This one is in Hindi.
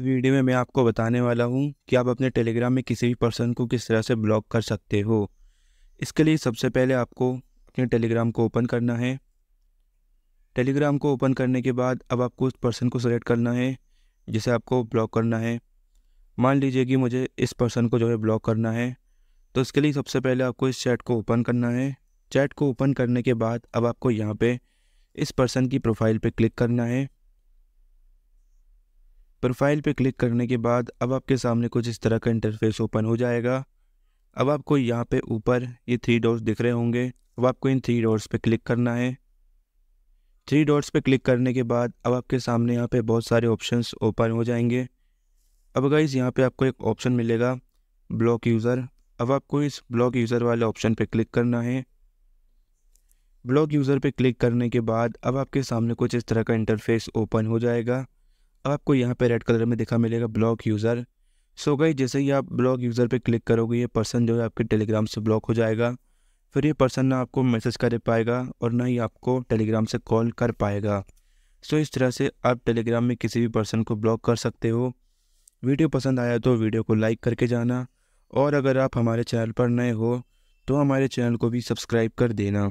वीडियो में मैं आपको बताने वाला हूँ कि आप अपने टेलीग्राम में किसी भी पर्सन को किस तरह से ब्लॉक कर सकते हो इसके लिए सबसे पहले आपको अपने टेलीग्राम को ओपन करना है टेलीग्राम को ओपन करने के बाद अब आपको उस पर्सन को सेलेक्ट करना है जिसे आपको ब्लॉक करना है मान लीजिए कि मुझे इस पर्सन को जो है ब्लॉक करना है तो इसके लिए सबसे पहले आपको इस चैट को ओपन करना है चैट को ओपन करने के बाद अब आपको यहाँ पर इस पर्सन की प्रोफाइल पर क्लिक करना है प्रोफाइल पे क्लिक करने के बाद अब आपके सामने कुछ इस तरह का इंटरफेस ओपन हो जाएगा अब आपको यहाँ पे ऊपर ये थ्री डॉट्स दिख रहे होंगे अब आपको इन थ्री डॉट्स पे क्लिक करना है थ्री डॉट्स पे क्लिक करने के बाद अब आपके सामने यहाँ पे बहुत सारे ऑप्शंस ओपन हो जाएंगे अब गाइज़ यहाँ पे आपको एक ऑप्शन मिलेगा ब्लॉक यूज़र अब आपको इस ब्लॉक यूज़र वाले ऑप्शन पर क्लिक करना है ब्लॉक यूज़र पर क्लिक करने के बाद अब आपके सामने कुछ इस तरह का इंटरफेस ओपन हो जाएगा अब आपको यहाँ पे रेड कलर में देखा मिलेगा ब्लॉक यूज़र सो गई जैसे ही आप ब्लॉक यूज़र पे क्लिक करोगे ये पर्सन जो है आपके टेलीग्राम से ब्लॉक हो जाएगा फिर ये पर्सन ना आपको मैसेज कर पाएगा और ना ही आपको टेलीग्राम से कॉल कर पाएगा सो इस तरह से आप टेलीग्राम में किसी भी पर्सन को ब्लॉक कर सकते हो वीडियो पसंद आया तो वीडियो को लाइक करके जाना और अगर आप हमारे चैनल पर नए हो तो हमारे चैनल को भी सब्सक्राइब कर देना